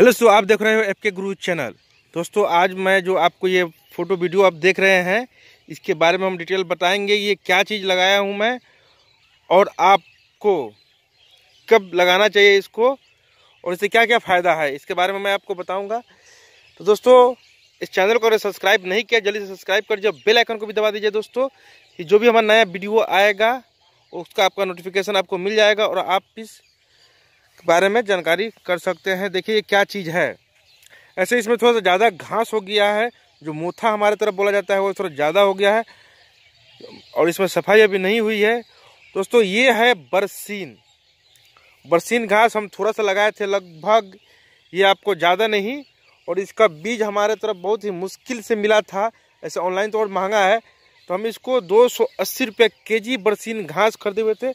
hello दोस्तों आप देख रहे हो एफ के गुरु चैनल दोस्तों आज मैं जो आपको ये फ़ोटो वीडियो आप देख रहे हैं इसके बारे में हम डिटेल बताएंगे ये क्या चीज़ लगाया हूँ मैं और आपको कब लगाना चाहिए इसको और इससे क्या क्या फ़ायदा है इसके बारे में मैं आपको बताऊँगा तो दोस्तों इस चैनल को अगर सब्सक्राइब नहीं किया जल्दी से सब्सक्राइब कर जब बेल आइकन को भी दबा दीजिए दोस्तों कि जो भी हमारा नया वीडियो आएगा उसका आपका नोटिफिकेशन आपको मिल जाएगा और आप इस बारे में जानकारी कर सकते हैं देखिए ये क्या चीज़ है ऐसे इसमें थोड़ा सा ज़्यादा घास हो गया है जो मोथा हमारे तरफ बोला जाता है वो थोड़ा ज़्यादा हो गया है और इसमें सफाई अभी नहीं हुई है दोस्तों ये है बरसीन बरसीन घास हम थोड़ा सा लगाए थे लगभग ये आपको ज़्यादा नहीं और इसका बीज हमारे तरफ बहुत ही मुश्किल से मिला था ऐसे ऑनलाइन तो और महंगा है तो हम इसको दो सौ अस्सी रुपये के जी बरसीन घास खरीदे हुए थे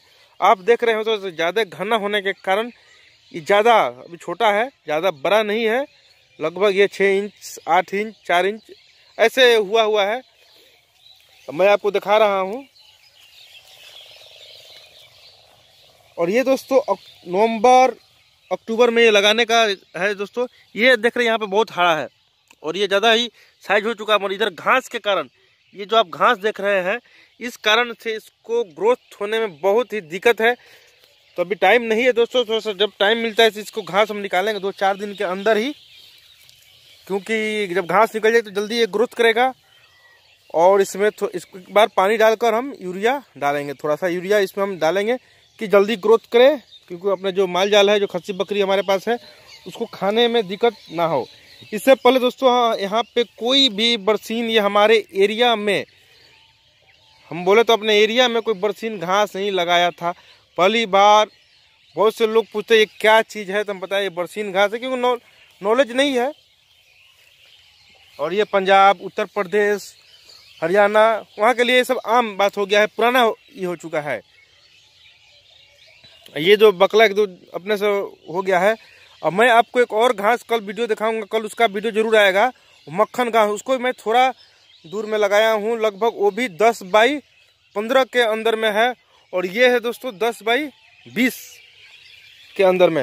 आप देख रहे हो तो ज़्यादा घना होने के कारण ये ज़्यादा अभी छोटा है ज़्यादा बड़ा नहीं है लगभग ये छः इंच आठ इंच चार इंच ऐसे हुआ हुआ है मैं आपको दिखा रहा हूँ और ये दोस्तों नवंबर अक्टूबर में ये लगाने का है दोस्तों ये देख रहे हैं यहाँ पे बहुत हरा है और ये ज़्यादा ही साइज हो चुका है मगर इधर घास के कारण ये जो आप घास देख रहे हैं इस कारण से इसको ग्रोथ होने में बहुत ही दिक्कत है तो अभी टाइम नहीं है दोस्तों थोड़ा तो सा जब टाइम मिलता है तो इसको घास हम निकालेंगे दो चार दिन के अंदर ही क्योंकि जब घास निकल जाए तो जल्दी ये ग्रोथ करेगा और इसमें तो इस बार पानी डालकर हम यूरिया डालेंगे थोड़ा सा यूरिया इसमें हम डालेंगे कि जल्दी ग्रोथ करे क्योंकि अपना जो माल जाल है जो खस्सी बकरी हमारे पास है उसको खाने में दिक्कत ना हो इससे पहले दोस्तों हाँ, यहाँ पे कोई भी बरसीन ये हमारे एरिया में हम बोले तो अपने एरिया में कोई बरसीन घास नहीं लगाया था पहली बार बहुत से लोग पूछते ये क्या चीज़ है तो हम बताए ये बरसीन घास है क्योंकि नॉलेज नौ, नहीं है और ये पंजाब उत्तर प्रदेश हरियाणा वहाँ के लिए ये सब आम बात हो गया है पुराना ये हो चुका है ये जो बकला जो अपने से हो गया है अब मैं आपको एक और घास कल वीडियो दिखाऊंगा कल उसका वीडियो जरूर आएगा मक्खन घास उसको मैं थोड़ा दूर में लगाया हूँ लगभग वो भी दस बाई पंद्रह के अंदर में है और ये है दोस्तों दस बाई बीस के अंदर में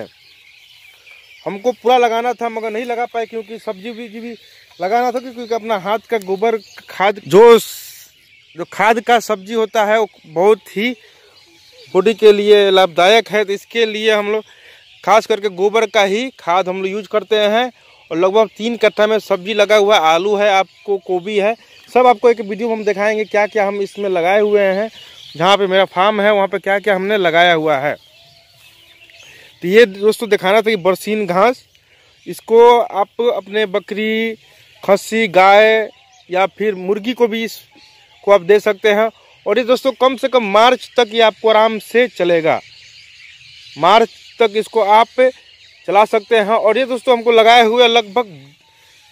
हमको पूरा लगाना था मगर नहीं लगा पाए क्योंकि सब्जी भी भी लगाना था क्योंकि अपना हाथ का गोबर खाद जो जो खाद का सब्जी होता है वो बहुत ही बॉडी के लिए लाभदायक है तो इसके लिए हम लोग खास करके गोबर का ही खाद हम लोग यूज करते हैं और लगभग तीन कट्ठा में सब्जी लगा हुआ है आलू है आपको गोभी है सब आपको एक वीडियो में हम दिखाएंगे क्या क्या हम इसमें लगाए हुए हैं जहाँ पे मेरा फार्म है वहाँ पे क्या क्या हमने लगाया हुआ है तो ये दोस्तों दिखाना था कि बरसीन घास इसको आप अपने बकरी खस्सी गाय या फिर मुर्गी को भी इसको आप दे सकते हैं और ये दोस्तों कम से कम मार्च तक ये आपको आराम से चलेगा मार्च तक इसको आप चला सकते हैं और ये दोस्तों हमको लगाए हुए लगभग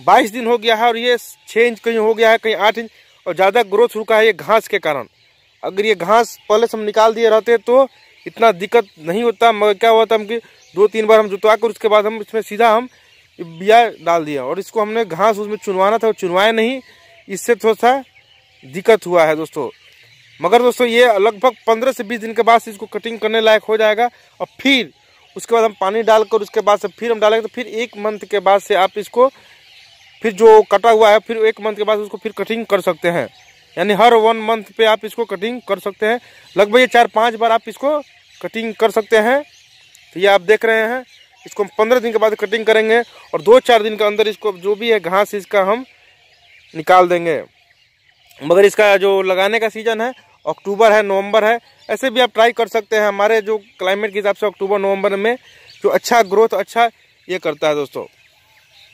22 दिन हो गया है और ये छः इंच कहीं हो गया है कहीं आठ इंच और ज़्यादा ग्रोथ रुका है ये घास के कारण अगर ये घास पहले से हम निकाल दिए रहते तो इतना दिक्कत नहीं होता मगर क्या हुआ था हम कि दो तीन बार हम जुतवा कर उसके बाद हम इसमें सीधा हम बिया डाल दिया और इसको हमने घास उसमें चुनवाना था वो चुनवाए नहीं इससे थोड़ा सा दिक्कत हुआ है दोस्तों मगर दोस्तों ये लगभग पंद्रह से बीस दिन के बाद इसको कटिंग करने लायक हो जाएगा और फिर उसके बाद हम पानी डालकर उसके बाद से फिर हम डालेंगे तो फिर एक मंथ के बाद से आप इसको फिर जो कटा हुआ है फिर एक मंथ के बाद उसको फिर कटिंग कर सकते हैं यानी हर वन मंथ पे आप इसको कटिंग कर सकते हैं लगभग ये चार पाँच बार आप इसको कटिंग कर सकते हैं तो ये आप देख रहे हैं इसको हम पंद्रह दिन के बाद कटिंग करेंगे और दो चार दिन के अंदर इसको जो भी है घास इसका हम निकाल देंगे मगर इसका जो लगाने का सीज़न है अक्टूबर है नवंबर है ऐसे भी आप ट्राई कर सकते हैं हमारे जो क्लाइमेट के हिसाब से अक्टूबर नवंबर में जो अच्छा ग्रोथ अच्छा ये करता है दोस्तों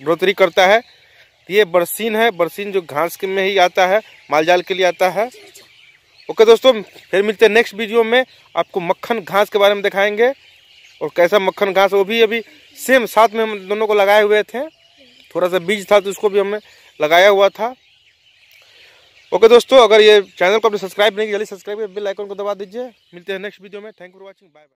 ग्रोथरी करता है ये बरसीन है बरसीन जो घास के में ही आता है मालजाल के लिए आता है ओके दोस्तों फिर मिलते हैं नेक्स्ट वीडियो में आपको मक्खन घास के बारे में दिखाएंगे और कैसा मक्खन घास वो भी अभी सेम साथ में हम दोनों को लगाए हुए थे थोड़ा सा बीज था तो उसको भी हमने लगाया हुआ था ओके दोस्तों अगर ये चैनल को आपने सब्सक्राइब नहीं किया जल्दी सब्सक्राइब कर बेल आइकन को दबा दीजिए मिलते हैं नेक्स्ट वीडियो में thank for watching bye bye